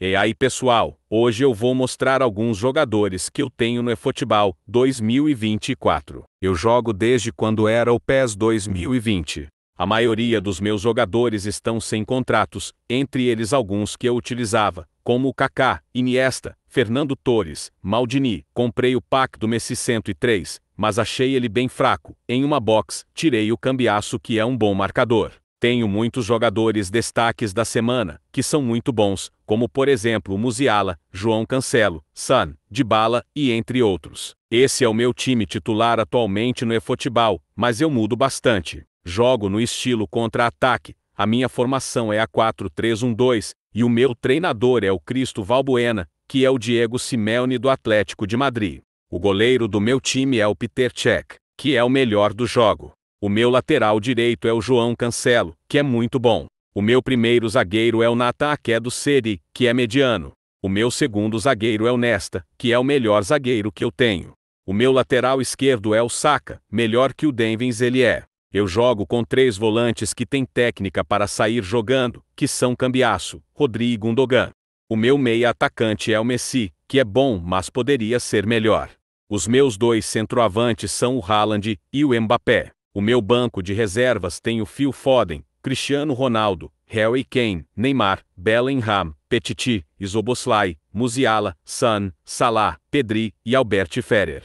E aí pessoal, hoje eu vou mostrar alguns jogadores que eu tenho no eFootball 2024. Eu jogo desde quando era o PES 2020. A maioria dos meus jogadores estão sem contratos, entre eles alguns que eu utilizava, como o Kaká, Iniesta, Fernando Torres, Maldini. Comprei o pack do Messi 103, mas achei ele bem fraco. Em uma box, tirei o cambiaço que é um bom marcador. Tenho muitos jogadores destaques da semana, que são muito bons, como por exemplo Musiala, João Cancelo, San, Dybala e entre outros. Esse é o meu time titular atualmente no eFootball, mas eu mudo bastante. Jogo no estilo contra-ataque. A minha formação é a 4-3-1-2 e o meu treinador é o Cristo Valbuena, que é o Diego Simeone do Atlético de Madrid. O goleiro do meu time é o Peter Cech, que é o melhor do jogo. O meu lateral direito é o João Cancelo, que é muito bom. O meu primeiro zagueiro é o Nata é do Seri, que é mediano. O meu segundo zagueiro é o Nesta, que é o melhor zagueiro que eu tenho. O meu lateral esquerdo é o Saka, melhor que o Denvens ele é. Eu jogo com três volantes que têm técnica para sair jogando, que são Cambiaço, Rodrigo Gundogan. O meu meia atacante é o Messi, que é bom, mas poderia ser melhor. Os meus dois centroavantes são o Haaland e o Mbappé. O meu banco de reservas tem o Phil Foden, Cristiano Ronaldo, Harry Kane, Neymar, Bellingham, Petiti, Isoboslai, Musiala, San, Salah, Pedri e Albert Ferrer.